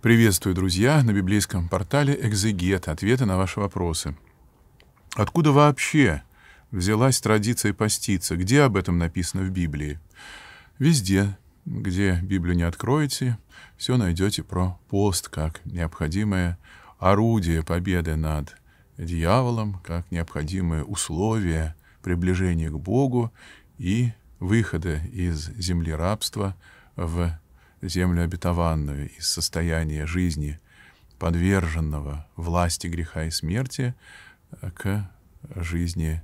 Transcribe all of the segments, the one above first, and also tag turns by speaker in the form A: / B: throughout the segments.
A: Приветствую, друзья, на библейском портале «Экзегет» ответы на ваши вопросы. Откуда вообще взялась традиция поститься? Где об этом написано в Библии? Везде, где Библию не откроете, все найдете про пост, как необходимое орудие победы над дьяволом, как необходимое условие приближения к Богу и выхода из земли рабства в землю обетованную из состояния жизни, подверженного власти греха и смерти, э, к жизни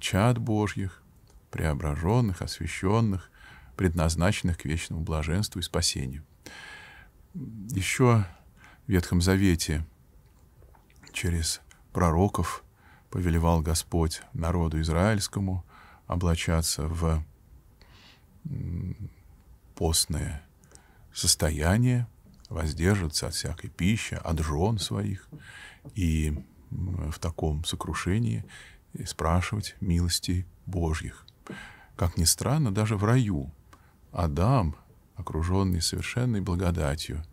A: чад Божьих, преображенных, освященных, предназначенных к вечному блаженству и спасению. Еще в Ветхом Завете через пророков повелевал Господь народу израильскому облачаться в постное состояние воздерживаться от всякой пищи, от жен своих, и в таком сокрушении спрашивать милости Божьих. Как ни странно, даже в раю Адам, окруженный совершенной благодатью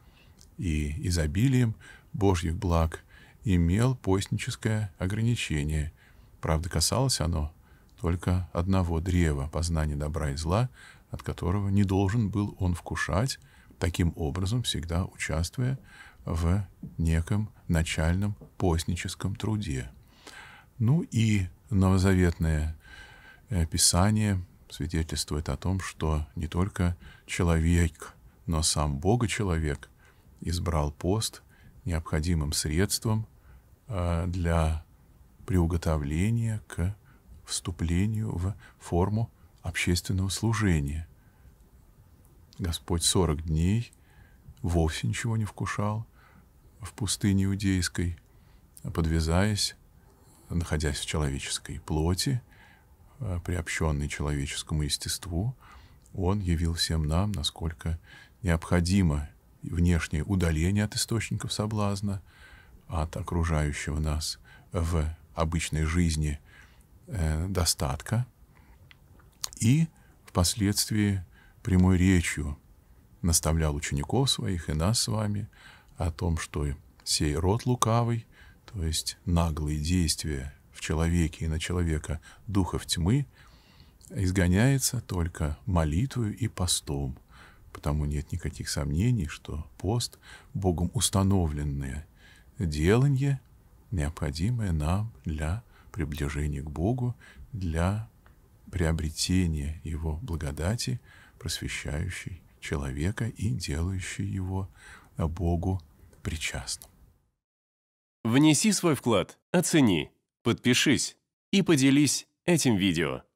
A: и изобилием Божьих благ, имел постническое ограничение. Правда, касалось оно только одного древа познания добра и зла, от которого не должен был он вкушать, таким образом всегда участвуя в неком начальном постническом труде. Ну и новозаветное э, Писание свидетельствует о том, что не только человек, но сам Бога-человек избрал пост необходимым средством э, для приуготовления к вступлению в форму общественного служения. Господь сорок дней вовсе ничего не вкушал в пустыне иудейской, подвязаясь, находясь в человеческой плоти, э, приобщенный человеческому естеству, он явил всем нам, насколько необходимо внешнее удаление от источников соблазна, от окружающего нас в обычной жизни э, достатка, и впоследствии прямой речью наставлял учеников своих и нас с вами о том, что сей род лукавый, то есть наглые действия в человеке и на человека духов тьмы, изгоняется только молитвою и постом, потому нет никаких сомнений, что пост — Богом установленное деланье, необходимое нам для приближения к Богу, для приобретения Его благодати — просвещающий человека и делающий его э, Богу причастным. Внеси свой вклад, оцени, подпишись и поделись этим видео.